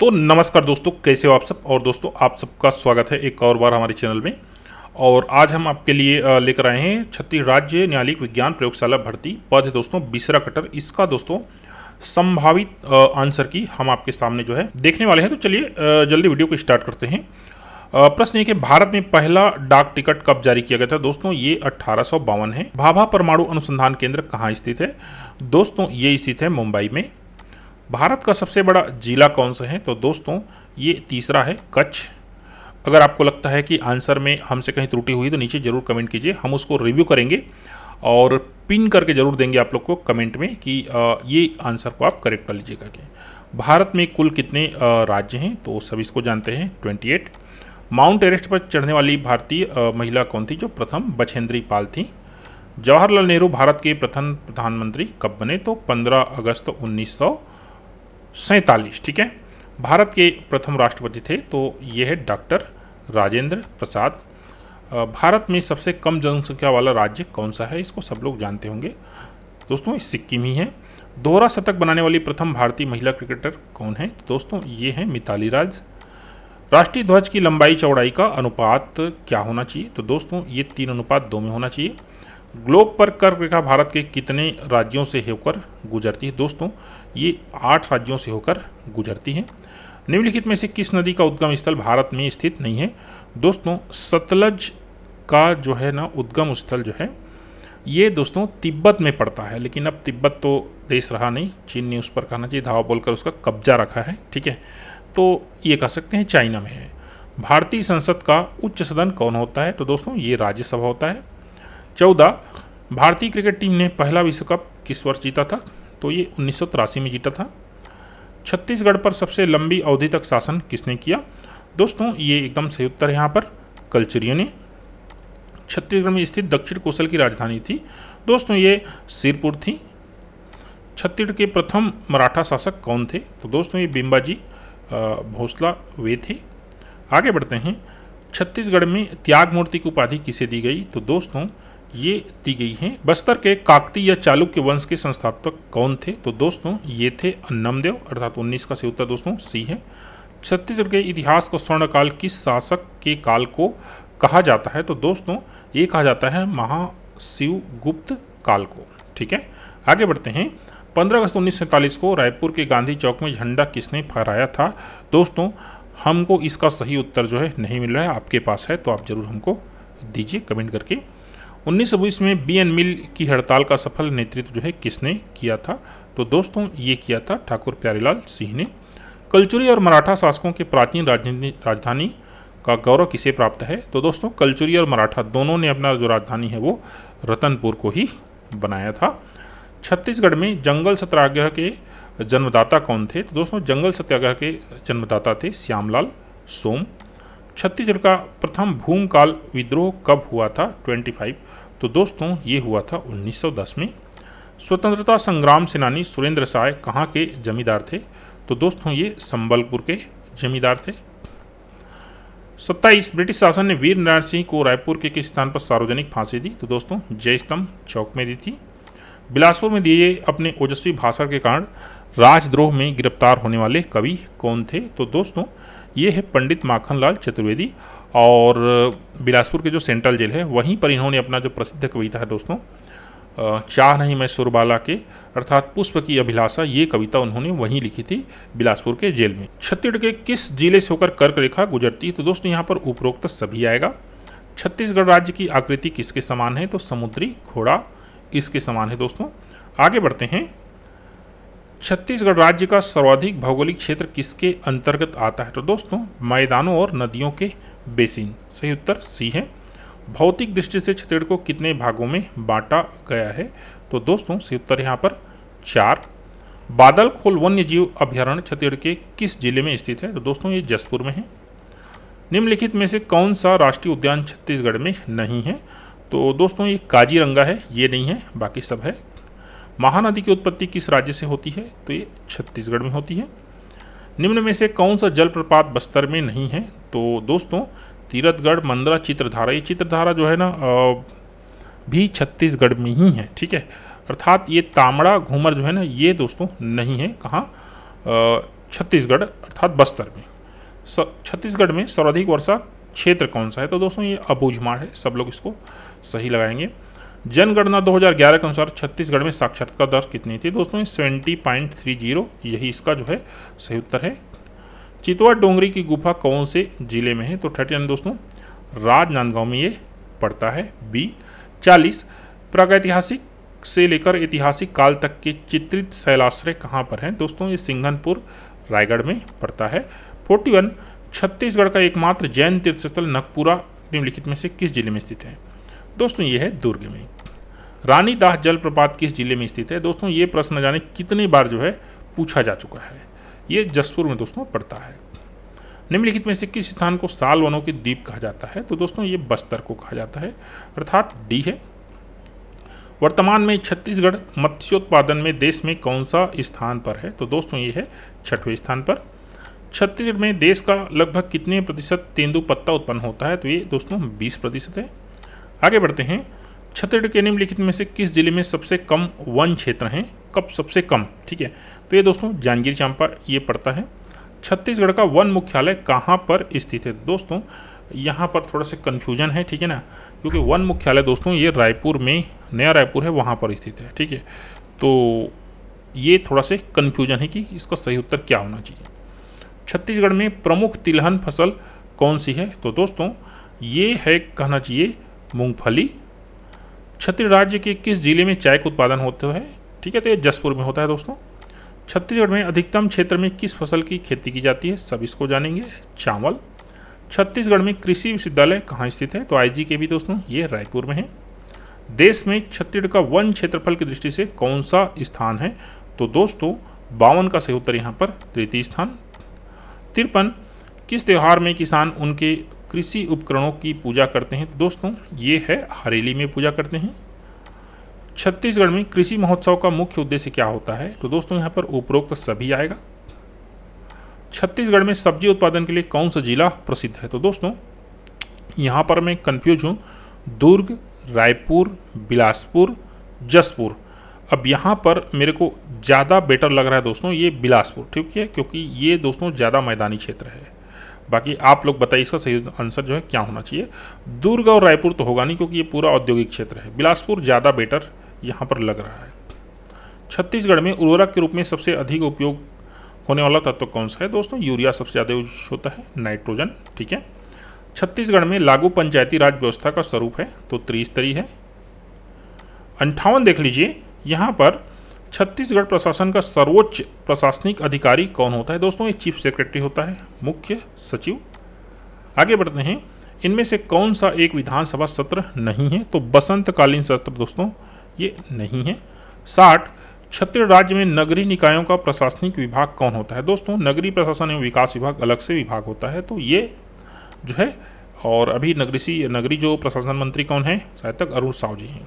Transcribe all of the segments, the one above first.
तो नमस्कार दोस्तों कैसे हो आप सब और दोस्तों आप सबका स्वागत है एक और बार हमारे चैनल में और आज हम आपके लिए लेकर आए हैं छत्तीस राज्य न्यायालयिक विज्ञान प्रयोगशाला भर्ती पद है दोस्तों बिसरा कटर इसका दोस्तों संभावित आंसर की हम आपके सामने जो है देखने वाले हैं तो चलिए जल्दी वीडियो को स्टार्ट करते हैं प्रश्न ये कि भारत में पहला डाक टिकट कब जारी किया गया था दोस्तों ये अट्ठारह है भाभा परमाणु अनुसंधान केंद्र कहाँ स्थित है दोस्तों ये स्थित है मुंबई में भारत का सबसे बड़ा जिला कौन सा है तो दोस्तों ये तीसरा है कच्छ अगर आपको लगता है कि आंसर में हमसे कहीं त्रुटि हुई तो नीचे ज़रूर कमेंट कीजिए हम उसको रिव्यू करेंगे और पिन करके ज़रूर देंगे आप लोग को कमेंट में कि ये आंसर को आप करेक्ट कर लीजिए करके भारत में कुल कितने राज्य हैं तो सब इसको जानते हैं 28 माउंट एवरेस्ट पर चढ़ने वाली भारतीय महिला कौन थी जो प्रथम बछेंद्री पाल थी जवाहरलाल नेहरू भारत के प्रथम प्रधानमंत्री कब बने तो पंद्रह अगस्त उन्नीस सैंतालीस ठीक है भारत के प्रथम राष्ट्रपति थे तो ये है डॉक्टर राजेंद्र प्रसाद भारत में सबसे कम जनसंख्या वाला राज्य कौन सा है इसको सब लोग जानते होंगे दोस्तों सिक्किम ही है दोहरा शतक बनाने वाली प्रथम भारतीय महिला क्रिकेटर कौन है तो दोस्तों ये है मिताली राज राष्ट्रीय ध्वज की लंबाई चौड़ाई का अनुपात क्या होना चाहिए तो दोस्तों ये तीन अनुपात दो में होना चाहिए ग्लोब पर कर्क रेखा भारत के कितने राज्यों से होकर गुजरती है दोस्तों ये आठ राज्यों से होकर गुजरती है निम्नलिखित में से किस नदी का उद्गम स्थल भारत में स्थित नहीं है दोस्तों सतलज का जो है ना उद्गम स्थल जो है ये दोस्तों तिब्बत में पड़ता है लेकिन अब तिब्बत तो देश रहा नहीं चीन ने उस पर कहना चाहिए धावा बोलकर उसका कब्जा रखा है ठीक है तो ये कह सकते हैं चाइना में है भारतीय संसद का उच्च सदन कौन होता है तो दोस्तों ये राज्यसभा होता है चौदह भारतीय क्रिकेट टीम ने पहला विश्व कप किस वर्ष जीता था तो ये उन्नीस में जीता था छत्तीसगढ़ पर सबसे लंबी अवधि तक शासन किसने किया दोस्तों ये एकदम सही उत्तर है यहाँ पर कल्चरियो ने छत्तीसगढ़ में स्थित दक्षिण कौशल की राजधानी थी दोस्तों ये सिरपुर थी छत्तीसगढ़ के प्रथम मराठा शासक कौन थे तो दोस्तों ये बिंबाजी भोसला वे थे आगे बढ़ते हैं छत्तीसगढ़ में त्याग मूर्ति की उपाधि किसे दी गई तो दोस्तों ये दी गई हैं बस्तर के काकती या चालुक्य वंश के संस्थापक कौन थे तो दोस्तों ये थे अन्नमदेव अर्थात उन्नीस का सही उत्तर दोस्तों सी है छत्तीसगढ़ के इतिहास को स्वर्णकाल किस शासक के काल को कहा जाता है तो दोस्तों ये कहा जाता है महाशिवगुप्त काल को ठीक है आगे बढ़ते हैं 15 अगस्त उन्नीस को रायपुर के गांधी चौक में झंडा किसने फहराया था दोस्तों हमको इसका सही उत्तर जो है नहीं मिल रहा है आपके पास है तो आप ज़रूर हमको दीजिए कमेंट करके उन्नीस में बी एन मिल की हड़ताल का सफल नेतृत्व जो है किसने किया था तो दोस्तों ये किया था ठाकुर प्यारेलाल सिंह ने कलचुरी और मराठा शासकों के प्राचीन राजधानी का गौरव किसे प्राप्त है तो दोस्तों कलचुरी और मराठा दोनों ने अपना जो राजधानी है वो रतनपुर को ही बनाया था छत्तीसगढ़ में जंगल सत्याग्रह के जन्मदाता कौन थे तो दोस्तों जंगल सत्याग्रह के जन्मदाता थे श्यामलाल सोम छत्तीसगढ़ का प्रथम भूमकाल विद्रोह कब हुआ था 25 तो दोस्तों ये हुआ था 1910 में स्वतंत्रता संग्राम सेनानी सुरेंद्र साय कहाँ के जमींदार थे तो दोस्तों ये संबलपुर के जमींदार थे सत्ताईस ब्रिटिश शासन ने वीर नारायण सिंह को रायपुर के किस स्थान पर सार्वजनिक फांसी दी तो दोस्तों जयस्तंभ चौक में दी थी बिलासपुर में दिए अपने ओजस्वी भाषण के कारण राजद्रोह में गिरफ्तार होने वाले कवि कौन थे तो दोस्तों ये है पंडित माखनलाल चतुर्वेदी और बिलासपुर के जो सेंट्रल जेल है वहीं पर इन्होंने अपना जो प्रसिद्ध कविता है दोस्तों चाह नहीं मैं सुरबाला के अर्थात पुष्प की अभिलाषा ये कविता उन्होंने वहीं लिखी थी बिलासपुर के जेल में छत्तीसगढ़ के किस जिले से होकर कर्क रेखा गुजरती है तो दोस्तों यहाँ पर उपरोक्त सभी आएगा छत्तीसगढ़ राज्य की आकृति किसके समान है तो समुद्री घोड़ा इसके समान है दोस्तों आगे बढ़ते हैं छत्तीसगढ़ राज्य का सर्वाधिक भौगोलिक क्षेत्र किसके अंतर्गत आता है तो दोस्तों मैदानों और नदियों के बेसिन सही उत्तर सी है भौतिक दृष्टि से छत्तीसगढ़ को कितने भागों में बांटा गया है तो दोस्तों सही उत्तर यहाँ पर चार बादल खोल वन्य जीव अभ्यारण्य छत्तीसगढ़ के किस जिले में स्थित है तो दोस्तों ये जसपुर में है निम्नलिखित में से कौन सा राष्ट्रीय उद्यान छत्तीसगढ़ में नहीं है तो दोस्तों ये काजीरंगा है ये नहीं है बाकी सब है महानदी की उत्पत्ति किस राज्य से होती है तो ये छत्तीसगढ़ में होती है निम्न में से कौन सा जलप्रपात बस्तर में नहीं है तो दोस्तों तीरथगढ़ मंदरा चित्रधारा ये चित्रधारा जो है ना भी छत्तीसगढ़ में ही है ठीक है अर्थात ये तामड़ा घूमर जो है ना ये दोस्तों नहीं है कहाँ छत्तीसगढ़ अर्थात बस्तर में छत्तीसगढ़ में सर्वाधिक वर्षा क्षेत्र कौन सा है तो दोस्तों ये अबूझमाड़ है सब लोग इसको सही लगाएंगे जनगणना 2011 के अनुसार छत्तीसगढ़ में साक्षरता दर कितनी थी दोस्तों सेवेंटी पॉइंट थ्री जीरो यही इसका जो है सही उत्तर है चितवा डोंगरी की गुफा कौन से जिले में है तो थर्टी नाइन दोस्तों राजनांदगांव में ये पड़ता है बी चालीस प्रागैतिहासिक से लेकर ऐतिहासिक काल तक के चित्रित शैलाश्रय कहाँ पर हैं दोस्तों ये सिंघनपुर रायगढ़ में पड़ता है फोर्टी वन छत्तीसगढ़ का एकमात्र जैन तीर्थस्थल नगपुरा निम्नलिखित में से किस जिले में स्थित है दोस्तों ये है दुर्ग में रानीदाह जलप्रपात किस जिले में स्थित है दोस्तों ये प्रश्न जाने कितनी बार जो है पूछा जा चुका है ये जसपुर में दोस्तों पड़ता है निम्नलिखित में से किस स्थान को साल वनों के द्वीप कहा जाता है तो दोस्तों ये बस्तर को कहा जाता है अर्थात डी है वर्तमान में छत्तीसगढ़ मत्स्योत्पादन में देश में कौन सा स्थान पर है तो दोस्तों ये है छठवें स्थान पर छत्तीसगढ़ में देश का लगभग कितने प्रतिशत तेंदुपत्ता उत्पन्न होता है तो ये दोस्तों 20 प्रतिशत है आगे बढ़ते हैं छत्तीसगढ़ के निम्नलिखित में से किस जिले में सबसे कम वन क्षेत्र हैं कब सबसे कम ठीक है तो ये दोस्तों जांजगीर चांपा ये पड़ता है छत्तीसगढ़ का वन मुख्यालय कहाँ पर स्थित है दोस्तों यहाँ पर थोड़ा सा कन्फ्यूजन है ठीक है ना क्योंकि वन मुख्यालय दोस्तों ये रायपुर में नया रायपुर है वहाँ पर स्थित है ठीक है तो ये थोड़ा सा कन्फ्यूजन है कि इसका सही उत्तर क्या होना चाहिए छत्तीसगढ़ में प्रमुख तिलहन फसल कौन सी है तो दोस्तों ये है कहना चाहिए मूँगफली छत्तीसगढ़ राज्य के किस जिले में चाय का उत्पादन होता है ठीक है तो ये जसपुर में होता है दोस्तों छत्तीसगढ़ में अधिकतम क्षेत्र में किस फसल की खेती की जाती है सब इसको जानेंगे चावल छत्तीसगढ़ में कृषि विश्वविद्यालय कहाँ स्थित है तो आईजी के भी दोस्तों ये रायपुर में है देश में छत्तीसगढ़ का वन क्षेत्रफल की दृष्टि से कौन सा स्थान है तो दोस्तों बावन का सही उत्तर यहाँ पर तृतीय स्थान तिरपन किस त्यौहार में किसान उनके कृषि उपकरणों की पूजा करते हैं तो दोस्तों ये है हरेली में पूजा करते हैं छत्तीसगढ़ में कृषि महोत्सव का मुख्य उद्देश्य क्या होता है तो दोस्तों यहाँ पर उपरोक्त सभी आएगा छत्तीसगढ़ में सब्जी उत्पादन के लिए कौन सा जिला प्रसिद्ध है तो दोस्तों यहाँ पर मैं कन्फ्यूज हूँ दुर्ग रायपुर बिलासपुर जसपुर अब यहाँ पर मेरे को ज़्यादा बेटर लग रहा है दोस्तों ये बिलासपुर ठीक है क्योंकि ये दोस्तों ज़्यादा मैदानी क्षेत्र है बाकी आप लोग बताइए इसका सही आंसर जो है क्या होना चाहिए दुर्ग और रायपुर तो होगा नहीं क्योंकि ये पूरा औद्योगिक क्षेत्र है बिलासपुर ज़्यादा बेटर यहाँ पर लग रहा है छत्तीसगढ़ में उर्वरक के रूप में सबसे अधिक उपयोग होने वाला तत्व तो कौन सा है दोस्तों यूरिया सबसे ज़्यादा यूज होता है नाइट्रोजन ठीक है छत्तीसगढ़ में लागू पंचायती राज व्यवस्था का स्वरूप है तो त्रिस्तरीय है अंठावन देख लीजिए यहाँ पर छत्तीसगढ़ प्रशासन का सर्वोच्च प्रशासनिक अधिकारी कौन होता है दोस्तों ये चीफ सेक्रेटरी होता है मुख्य सचिव आगे बढ़ते हैं इनमें से कौन सा एक विधानसभा सत्र नहीं है तो बसंतकालीन सत्र दोस्तों ये नहीं है साठ छत्तीसगढ़ राज्य में नगरीय निकायों का प्रशासनिक विभाग कौन होता है दोस्तों नगरीय प्रशासन एवं विकास विभाग अलग से विभाग होता है तो ये जो है और अभी नगरी सी नगरी जो प्रशासन मंत्री कौन है शायद तक अरुण साव जी हैं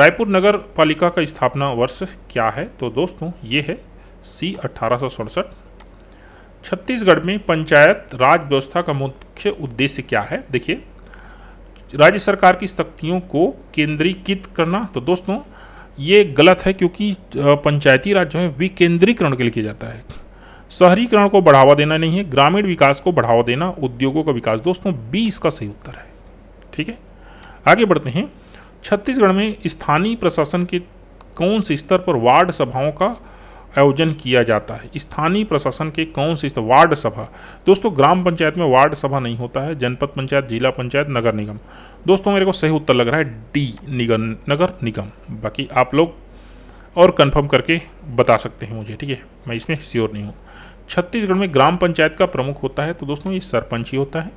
रायपुर नगर पालिका का स्थापना वर्ष क्या है तो दोस्तों ये है सी अठारह छत्तीसगढ़ में पंचायत राज व्यवस्था का मुख्य उद्देश्य क्या है देखिए राज्य सरकार की शक्तियों को केंद्रीकृत करना तो दोस्तों ये गलत है क्योंकि पंचायती राज जो है विकेंद्रीकरण के लिए किया जाता है शहरीकरण को बढ़ावा देना नहीं है ग्रामीण विकास को बढ़ावा देना उद्योगों का विकास दोस्तों बी इसका सही उत्तर है ठीक है आगे बढ़ते हैं छत्तीसगढ़ में स्थानीय प्रशासन के कौन से स्तर पर वार्ड सभाओं का आयोजन किया जाता है स्थानीय प्रशासन के कौन से स्तर वार्ड सभा दोस्तों ग्राम पंचायत में वार्ड सभा नहीं होता है जनपद पंचायत जिला पंचायत नगर निगम दोस्तों मेरे को सही उत्तर लग रहा है डी निगम नगर निगम बाकी आप लोग और कंफर्म करके बता सकते हैं मुझे ठीक है मैं इसमें श्योर नहीं हूँ छत्तीसगढ़ में ग्राम पंचायत का प्रमुख होता है तो दोस्तों ये सरपंच ही होता है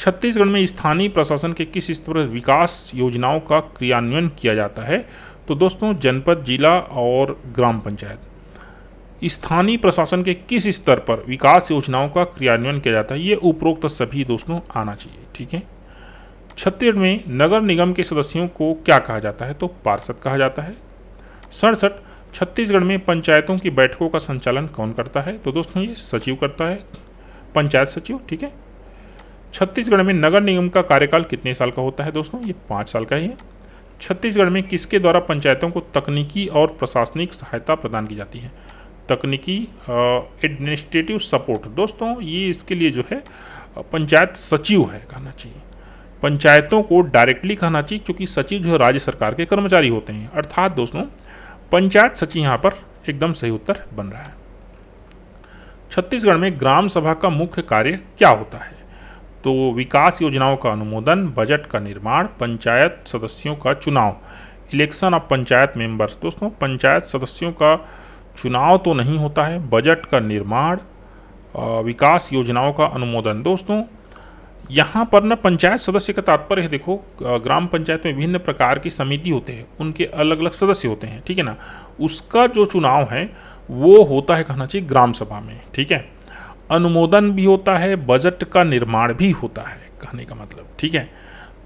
छत्तीसगढ़ में स्थानीय प्रशासन के किस स्तर पर विकास योजनाओं का क्रियान्वयन किया जाता है तो दोस्तों जनपद जिला और ग्राम पंचायत स्थानीय प्रशासन के किस स्तर पर विकास योजनाओं का क्रियान्वयन किया जाता है ये उपरोक्त सभी दोस्तों आना चाहिए ठीक है छत्तीसगढ़ में नगर निगम के सदस्यों को क्या कहा जाता है तो पार्षद कहा जाता है सड़सठ छत्तीसगढ़ में पंचायतों की बैठकों का संचालन कौन करता है तो दोस्तों ये सचिव करता है पंचायत सचिव ठीक है छत्तीसगढ़ में नगर निगम का कार्यकाल कितने साल का होता है दोस्तों ये पाँच साल का ही है छत्तीसगढ़ में किसके द्वारा पंचायतों को तकनीकी और प्रशासनिक सहायता प्रदान की जाती है तकनीकी एडमिनिस्ट्रेटिव सपोर्ट दोस्तों ये इसके लिए जो है पंचायत सचिव है कहना चाहिए पंचायतों को डायरेक्टली कहना चाहिए क्योंकि सचिव जो है राज्य सरकार के कर्मचारी होते हैं अर्थात दोस्तों पंचायत सचिव यहाँ पर एकदम सही उत्तर बन रहा है छत्तीसगढ़ में ग्राम सभा का मुख्य कार्य क्या होता है तो विकास योजनाओं का अनुमोदन बजट का निर्माण पंचायत सदस्यों का चुनाव इलेक्शन ऑफ पंचायत मेंबर्स दोस्तों पंचायत सदस्यों का चुनाव तो नहीं होता है बजट का निर्माण विकास योजनाओं का अनुमोदन दोस्तों यहाँ पर ना पंचायत सदस्य का तात्पर्य है देखो ग्राम पंचायत में विभिन्न प्रकार की समिति होते हैं उनके अलग अलग सदस्य होते हैं ठीक है ना उसका जो चुनाव है वो होता है कहना चाहिए ग्राम सभा में ठीक है अनुमोदन भी होता है बजट का निर्माण भी होता है कहने का मतलब ठीक है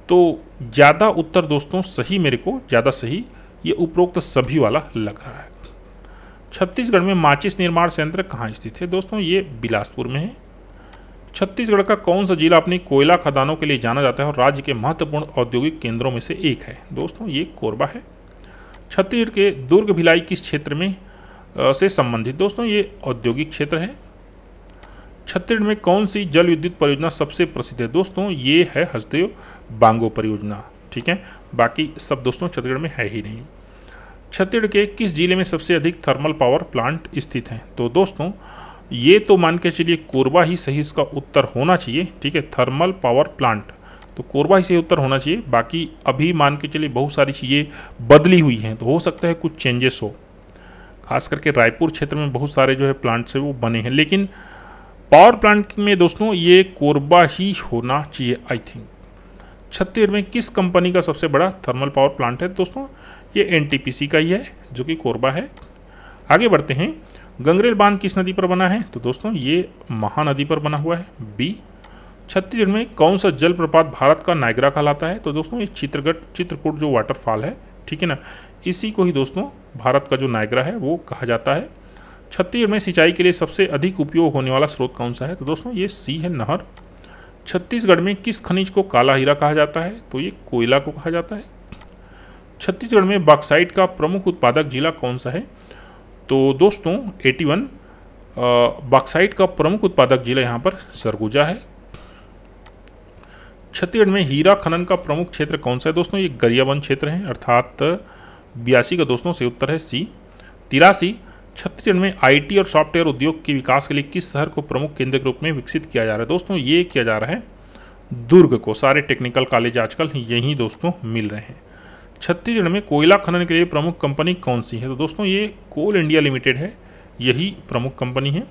तो ज़्यादा उत्तर दोस्तों सही मेरे को ज़्यादा सही ये उपरोक्त सभी वाला लग रहा है छत्तीसगढ़ में माचिस निर्माण संयंत्र कहाँ स्थित है दोस्तों ये बिलासपुर में है छत्तीसगढ़ का कौन सा जिला अपनी कोयला खदानों के लिए जाना जाता है और राज्य के महत्वपूर्ण औद्योगिक केंद्रों में से एक है दोस्तों ये कोरबा है छत्तीसगढ़ के दुर्ग भिलाई किस क्षेत्र में से संबंधित दोस्तों ये औद्योगिक क्षेत्र है छत्तीसगढ़ में कौन सी जल विद्युत परियोजना सबसे प्रसिद्ध है दोस्तों ये है हसदेव बांगो परियोजना ठीक है बाकी सब दोस्तों छत्तीसगढ़ में है ही नहीं छत्तीसगढ़ के किस जिले में सबसे अधिक थर्मल पावर प्लांट स्थित हैं तो दोस्तों ये तो मान के चलिए कोरबा ही सही इसका उत्तर होना चाहिए ठीक है थर्मल पावर प्लांट तो कोरबा ही सही उत्तर होना चाहिए बाकी अभी मान के चलिए बहुत सारी चीज़ें बदली हुई हैं तो हो सकता है कुछ चेंजेस हो खास करके रायपुर क्षेत्र में बहुत सारे जो है प्लांट्स है वो बने हैं लेकिन पावर प्लांट में दोस्तों ये कोरबा ही होना चाहिए आई थिंक छत्तीसगढ़ में किस कंपनी का सबसे बड़ा थर्मल पावर प्लांट है दोस्तों ये एनटीपीसी का ही है जो कि कोरबा है आगे बढ़ते हैं गंगरेल बांध किस नदी पर बना है तो दोस्तों ये महानदी पर बना हुआ है बी छत्तीसगढ़ में कौन सा जलप्रपात भारत का नायगरा कहलाता है तो दोस्तों ये चित्रगढ़ चित्रकूट जो वाटरफॉल है ठीक है ना इसी को ही दोस्तों भारत का जो नायगरा है वो कहा जाता है छत्तीसगढ़ में सिंचाई के लिए सबसे अधिक उपयोग होने वाला स्रोत कौन सा है तो दोस्तों ये सी है नहर छत्तीसगढ़ में किस खनिज को काला हीरा कहा जाता है तो ये कोयला को कहा जाता है छत्तीसगढ़ में बॉक्साइट का प्रमुख उत्पादक जिला कौन सा है तो दोस्तों 81 बॉक्साइट का प्रमुख उत्पादक जिला यहाँ पर सरगुजा है छत्तीसगढ़ में हीरा खनन का प्रमुख क्षेत्र कौन सा है दोस्तों ये गरियाबंद क्षेत्र है अर्थात बयासी का दोस्तों से उत्तर है सी तिरासी छत्तीसगढ़ में आईटी और सॉफ्टवेयर उद्योग के विकास के लिए किस शहर को प्रमुख केंद्र के रूप में विकसित किया जा रहा है दोस्तों ये किया जा रहा है दुर्ग को सारे टेक्निकल कॉलेज आजकल यहीं दोस्तों मिल रहे हैं छत्तीसगढ़ में कोयला खनन के लिए प्रमुख कंपनी कौन सी है तो दोस्तों ये कोल इंडिया लिमिटेड है यही प्रमुख कंपनी है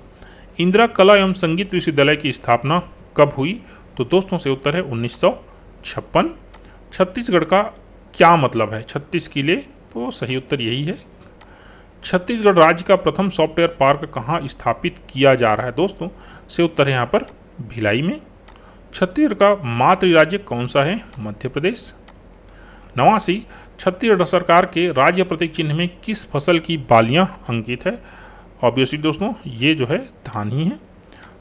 इंदिरा कला एवं संगीत विश्वविद्यालय की स्थापना कब हुई तो दोस्तों से उत्तर है उन्नीस छत्तीसगढ़ का क्या मतलब है छत्तीस के लिए तो सही उत्तर यही है छत्तीसगढ़ राज्य का प्रथम सॉफ्टवेयर पार्क कहाँ स्थापित किया जा रहा है दोस्तों से उत्तर यहाँ पर भिलाई में छत्तीसगढ़ का मातृ राज्य कौन सा है मध्य प्रदेश नवासी छत्तीसगढ़ सरकार के राज्य प्रतीक चिन्ह में किस फसल की बालियां अंकित है ऑब्वियसली दोस्तों ये जो है धान ही है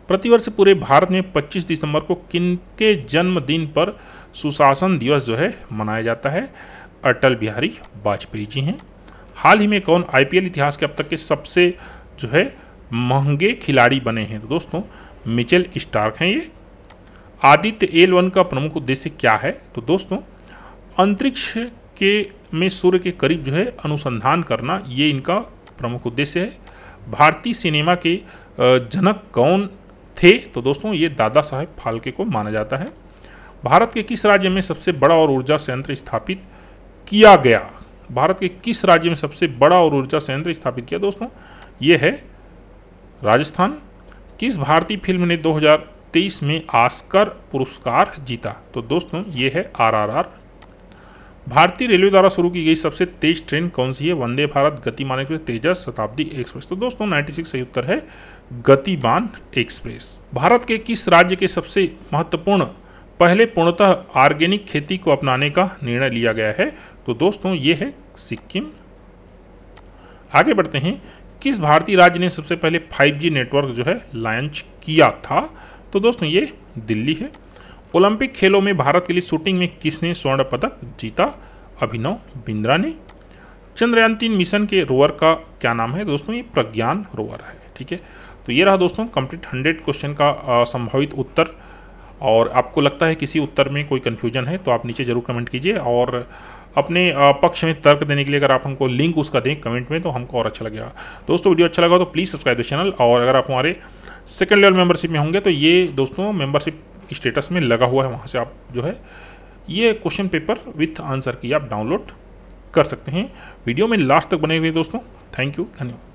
प्रतिवर्ष पूरे भारत में 25 दिसंबर को किन के जन्मदिन पर सुशासन दिवस जो है मनाया जाता है अटल बिहारी वाजपेयी जी हैं हाल ही में कौन आईपीएल इतिहास के अब तक के सबसे जो है महंगे खिलाड़ी बने हैं तो दोस्तों मिचेल स्टार्क हैं ये आदित्य एल वन का प्रमुख उद्देश्य क्या है तो दोस्तों अंतरिक्ष के में सूर्य के करीब जो है अनुसंधान करना ये इनका प्रमुख उद्देश्य है भारतीय सिनेमा के जनक कौन थे तो दोस्तों ये दादा साहेब फाल्के को माना जाता है भारत के किस राज्य में सबसे बड़ा और ऊर्जा संयंत्र स्थापित किया गया भारत के किस राज्य में सबसे बड़ा और ऊर्जा संयंत्र स्थापित किया दोस्तों ये है राजस्थान किस भारतीय फिल्म ने 2023 में आस्कर पुरस्कार जीता तो दोस्तों ये है आरआरआर भारतीय रेलवे द्वारा शुरू की गई सबसे तेज ट्रेन कौन सी है वंदे भारत गतिमान एक्सप्रेस तेजस शताब्दी एक्सप्रेस तो दोस्तों 96 सही उत्तर है गतिमान एक्सप्रेस भारत के किस राज्य के सबसे महत्वपूर्ण पहले पूर्णतः ऑर्गेनिक खेती को अपनाने का निर्णय लिया गया है तो दोस्तों ये है सिक्किम आगे बढ़ते हैं किस भारतीय राज्य ने सबसे पहले 5G नेटवर्क जो है लॉन्च किया था तो दोस्तों ये दिल्ली है ओलंपिक खेलों में भारत के लिए शूटिंग में किसने स्वर्ण पदक जीता अभिनव बिंद्रा ने चंद्रयान तीन मिशन के रोवर का क्या नाम है दोस्तों ये प्रज्ञान रोवर है ठीक है तो ये रहा दोस्तों कंप्लीट हंड्रेड क्वेश्चन का संभावित उत्तर और आपको लगता है किसी उत्तर में कोई कन्फ्यूजन है तो आप नीचे ज़रूर कमेंट कीजिए और अपने पक्ष में तर्क देने के लिए अगर आप हमको लिंक उसका दें कमेंट में तो हमको और अच्छा लगेगा दोस्तों वीडियो अच्छा लगा तो प्लीज़ सब्सक्राइब द चैनल और अगर आप हमारे सेकेंड लेवल मेंबरशिप में होंगे तो ये दोस्तों मेंबरशिप स्टेटस में लगा हुआ है वहाँ से आप जो है ये क्वेश्चन पेपर विथ आंसर की आप डाउनलोड कर सकते हैं वीडियो में लास्ट तक बने हुए दोस्तों थैंक यू धन्यवाद